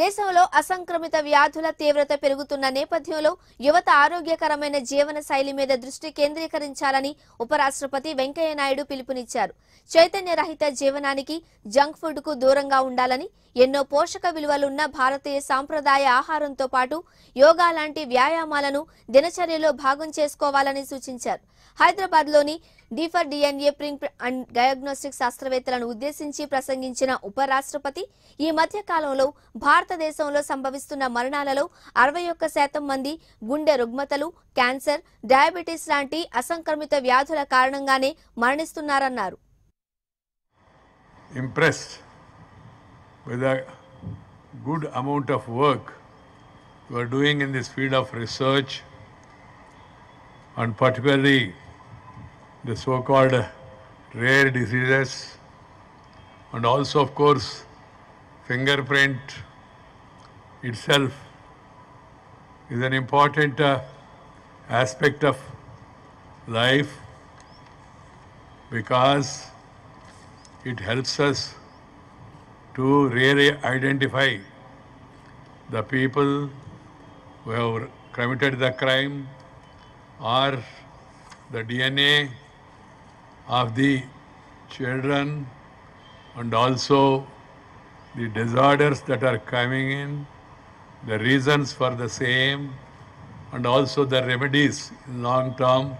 దేశంలో అసంక్రమిత వ్యాధుల తీవ్రత పెరుగుతున్న నేపథ్యంలో యువత ఆరోగ్యకరమైన జీవన శైలి మీద దృష్టి కేంద్రీకరించాలని ఉపరాష్ట్రపతి వెంకయ్యనాయుడు పిలుపునిచ్చారు చైతన్యరహిత జీవనానికి జంక్ ఫుడ్ కు దూరంగా ఉండాలని ఎన్నో పోషక విలువలున్న భారతీయ సాంప్రదాయ ఆహారంతో పాటు యోగా లాంటి వ్యాయామాలను దినచర్యలో భాగం చేసుకోవాలని సూచించారు హైదరాబాద్ లోని డిఫర్ డిఎన్ఏ ప్రింట్ అండ్ డయాగ్నోస్టిక్ శాస్త్రవేత్తలను ఉద్దేశించి ప్రసంగించిన ఉపరాష్ట్రపతి ఈ మధ్య కాలంలో భారత భారతదేశంలో సంభవిస్తున్న మరణాలలో అరవై ఒక్క శాతం మంది గుండె రుగ్మతలు క్యాన్సర్ డయాబెటీస్ లాంటి అసంక్రమిత వ్యాధుల కారణంగానే మరణిస్తున్నారన్నారు impressed with the good amount of work you are doing in this field of research and particularly the so-called rare diseases and also of course fingerprint itself is an important uh, aspect of life because it helps us to really identify the people who have committed the crime or the DNA of the children and also the disorders that are coming in the reasons for the same and also the remedies in long term